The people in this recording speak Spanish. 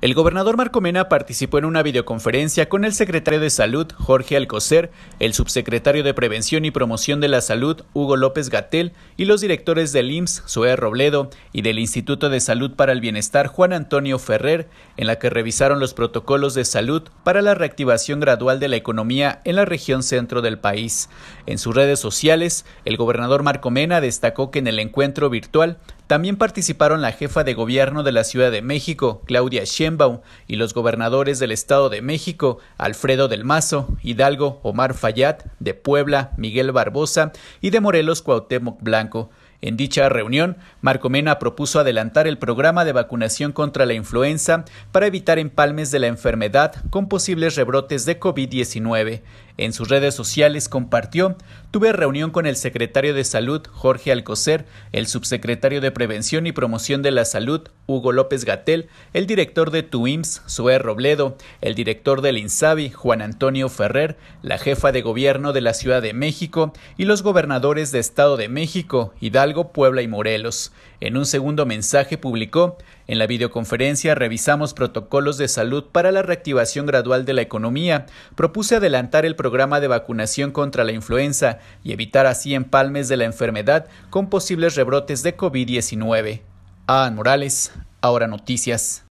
El gobernador Marco Mena participó en una videoconferencia con el secretario de Salud, Jorge Alcocer, el subsecretario de Prevención y Promoción de la Salud, Hugo López Gatel, y los directores del IMSS, Zoe Robledo, y del Instituto de Salud para el Bienestar, Juan Antonio Ferrer, en la que revisaron los protocolos de salud para la reactivación gradual de la economía en la región centro del país. En sus redes sociales, el gobernador Marco Mena destacó que en el encuentro virtual también participaron la jefa de gobierno de la Ciudad de México, Claudia y los gobernadores del Estado de México, Alfredo del Mazo, Hidalgo, Omar Fayad, de Puebla, Miguel Barbosa y de Morelos, Cuauhtémoc Blanco. En dicha reunión, Marco Mena propuso adelantar el programa de vacunación contra la influenza para evitar empalmes de la enfermedad con posibles rebrotes de COVID-19. En sus redes sociales compartió, tuve reunión con el secretario de Salud, Jorge Alcocer, el subsecretario de Prevención y Promoción de la Salud, Hugo López Gatel, el director de TUIMS, suez Robledo, el director del INSABI, Juan Antonio Ferrer, la jefa de gobierno de la Ciudad de México y los gobernadores de Estado de México, Hidalgo, Puebla y Morelos. En un segundo mensaje publicó, en la videoconferencia revisamos protocolos de salud para la reactivación gradual de la economía. Propuse adelantar el programa de vacunación contra la influenza y evitar así empalmes de la enfermedad con posibles rebrotes de COVID-19. Ana Morales, ahora noticias.